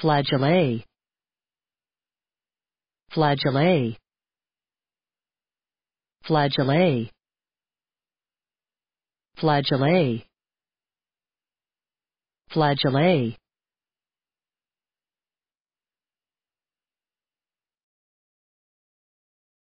flageolet flageolet flageolet flageolet flageolet